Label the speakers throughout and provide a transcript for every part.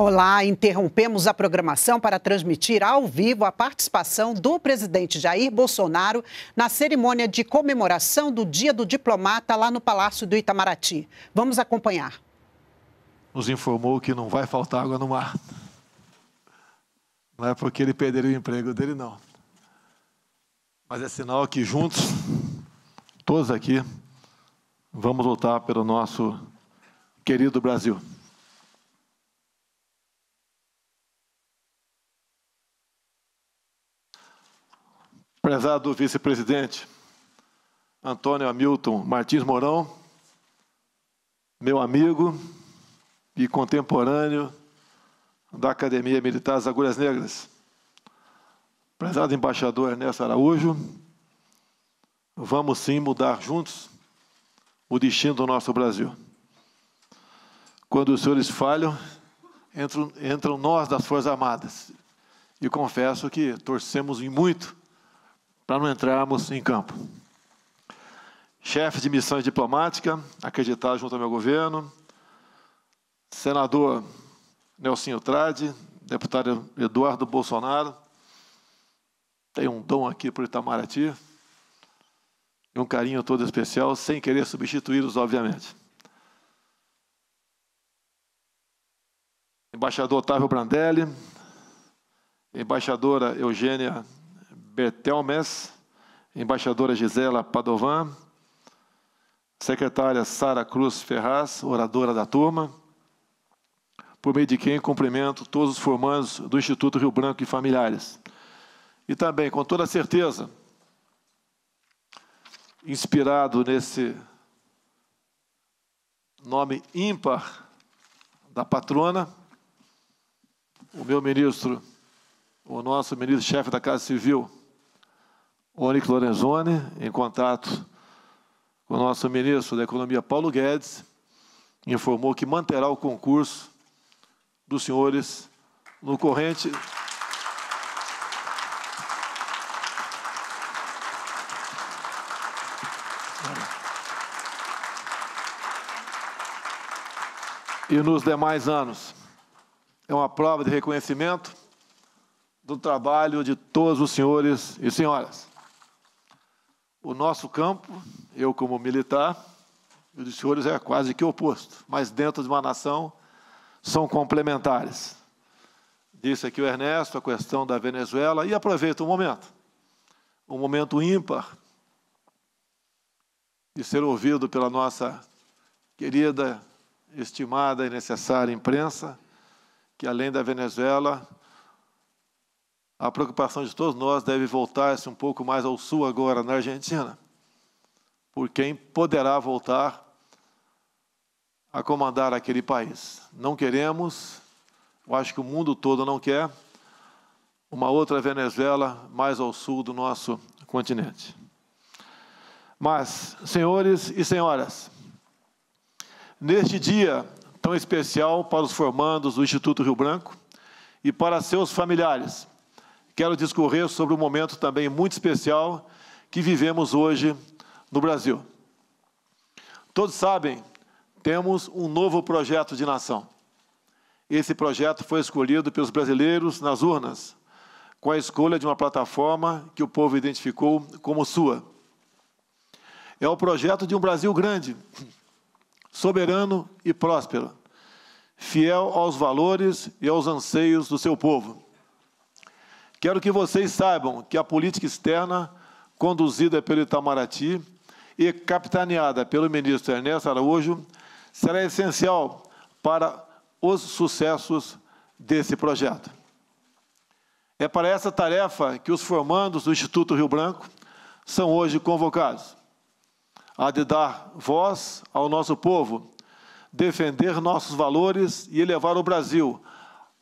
Speaker 1: Olá, interrompemos a programação para transmitir ao vivo a participação do presidente Jair Bolsonaro na cerimônia de comemoração do Dia do Diplomata lá no Palácio do Itamaraty. Vamos acompanhar. Nos informou que não vai faltar água no mar. Não é porque ele perderia o emprego dele, não. Mas é sinal que juntos, todos aqui, vamos lutar pelo nosso querido Brasil. Prezado vice-presidente Antônio Hamilton Martins Mourão, meu amigo e contemporâneo da Academia Militar das Agulhas Negras. Prezado embaixador Ernesto Araújo, vamos sim mudar juntos o destino do nosso Brasil. Quando os senhores falham, entram, entram nós das Forças Armadas. E confesso que torcemos muito para não entrarmos em campo. Chefe de missões diplomática, acreditar junto ao meu governo. Senador Nelsinho Trade, deputado Eduardo Bolsonaro. Tem um dom aqui para o Itamaraty. E um carinho todo especial, sem querer substituí-los, obviamente. Embaixador Otávio Brandelli, embaixadora Eugênia Bertelmes, embaixadora Gisela Padovan, secretária Sara Cruz Ferraz, oradora da turma, por meio de quem cumprimento todos os formandos do Instituto Rio Branco e familiares. E também, com toda certeza, inspirado nesse nome ímpar da patrona, o meu ministro, o nosso ministro-chefe da Casa Civil, Onyx Lorenzoni, em contato com o nosso ministro da Economia, Paulo Guedes, informou que manterá o concurso dos senhores no corrente. E nos demais anos. É uma prova de reconhecimento do trabalho de todos os senhores e senhoras. O nosso campo, eu como militar, e os senhores é quase que oposto, mas dentro de uma nação são complementares. Disse aqui o Ernesto a questão da Venezuela, e aproveito o momento, um momento ímpar, de ser ouvido pela nossa querida, estimada e necessária imprensa, que além da Venezuela, a preocupação de todos nós deve voltar-se um pouco mais ao sul agora, na Argentina, por quem poderá voltar a comandar aquele país. Não queremos, eu acho que o mundo todo não quer, uma outra Venezuela mais ao sul do nosso continente. Mas, senhores e senhoras, neste dia tão especial para os formandos do Instituto Rio Branco e para seus familiares, quero discorrer sobre um momento também muito especial que vivemos hoje no Brasil. Todos sabem, temos um novo projeto de nação. Esse projeto foi escolhido pelos brasileiros nas urnas, com a escolha de uma plataforma que o povo identificou como sua. É o projeto de um Brasil grande, soberano e próspero, fiel aos valores e aos anseios do seu povo. Quero que vocês saibam que a política externa, conduzida pelo Itamaraty e capitaneada pelo ministro Ernesto Araújo, será essencial para os sucessos desse projeto. É para essa tarefa que os formandos do Instituto Rio Branco são hoje convocados a de dar voz ao nosso povo, defender nossos valores e elevar o Brasil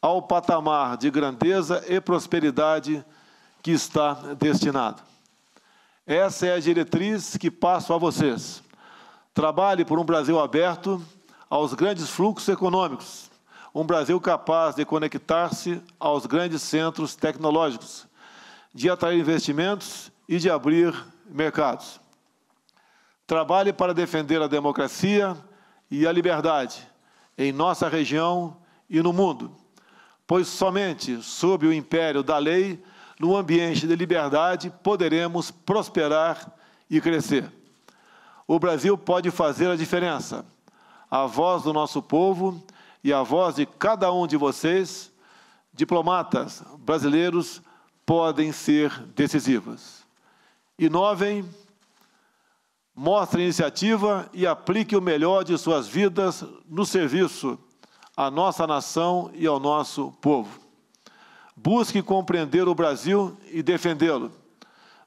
Speaker 1: ao patamar de grandeza e prosperidade que está destinado. Essa é a diretriz que passo a vocês. Trabalhe por um Brasil aberto aos grandes fluxos econômicos, um Brasil capaz de conectar-se aos grandes centros tecnológicos, de atrair investimentos e de abrir mercados. Trabalhe para defender a democracia e a liberdade em nossa região e no mundo pois somente sob o império da lei, no ambiente de liberdade, poderemos prosperar e crescer. O Brasil pode fazer a diferença. A voz do nosso povo e a voz de cada um de vocês, diplomatas brasileiros, podem ser decisivas. Inovem, mostrem iniciativa e apliquem o melhor de suas vidas no serviço à nossa nação e ao nosso povo. Busque compreender o Brasil e defendê-lo.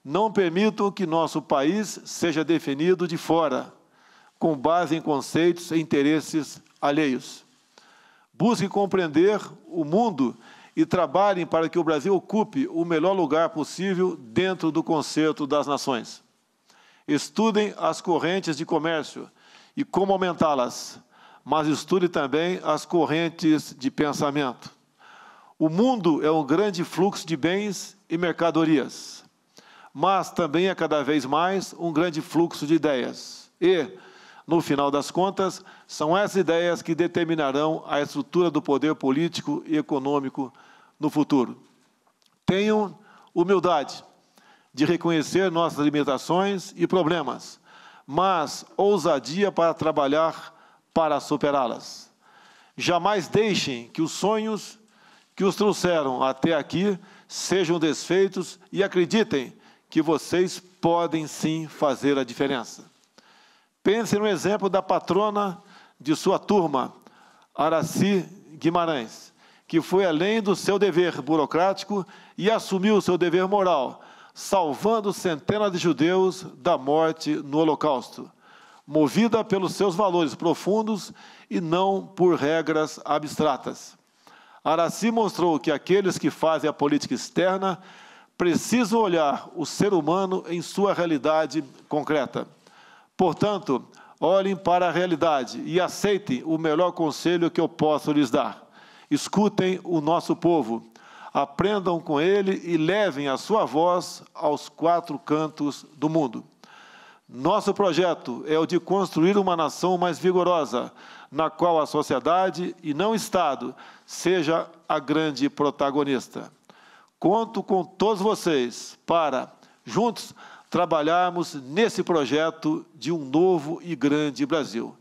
Speaker 1: Não permitam que nosso país seja definido de fora, com base em conceitos e interesses alheios. Busque compreender o mundo e trabalhem para que o Brasil ocupe o melhor lugar possível dentro do concerto das nações. Estudem as correntes de comércio e como aumentá-las mas estude também as correntes de pensamento. O mundo é um grande fluxo de bens e mercadorias, mas também é cada vez mais um grande fluxo de ideias. E, no final das contas, são essas ideias que determinarão a estrutura do poder político e econômico no futuro. Tenham humildade de reconhecer nossas limitações e problemas, mas ousadia para trabalhar para superá-las. Jamais deixem que os sonhos que os trouxeram até aqui sejam desfeitos e acreditem que vocês podem sim fazer a diferença. Pense no exemplo da patrona de sua turma, Araci Guimarães, que foi além do seu dever burocrático e assumiu o seu dever moral, salvando centenas de judeus da morte no Holocausto movida pelos seus valores profundos e não por regras abstratas. Araci mostrou que aqueles que fazem a política externa precisam olhar o ser humano em sua realidade concreta. Portanto, olhem para a realidade e aceitem o melhor conselho que eu posso lhes dar. Escutem o nosso povo, aprendam com ele e levem a sua voz aos quatro cantos do mundo. Nosso projeto é o de construir uma nação mais vigorosa, na qual a sociedade, e não o Estado, seja a grande protagonista. Conto com todos vocês para, juntos, trabalharmos nesse projeto de um novo e grande Brasil.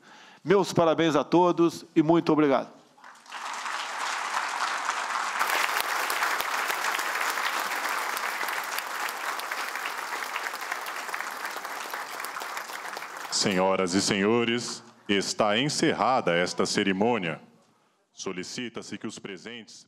Speaker 1: Meus parabéns a todos e muito obrigado. Senhoras e senhores, está encerrada esta cerimônia. Solicita-se que os presentes.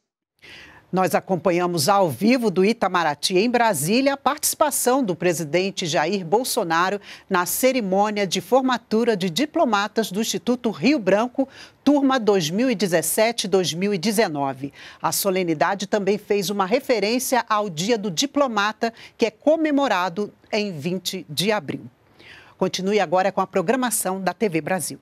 Speaker 1: Nós acompanhamos ao vivo do Itamaraty, em Brasília, a participação do presidente Jair Bolsonaro na cerimônia de formatura de diplomatas do Instituto Rio Branco, turma 2017-2019. A solenidade também fez uma referência ao Dia do Diplomata, que é comemorado em 20 de abril. Continue agora com a programação da TV Brasil.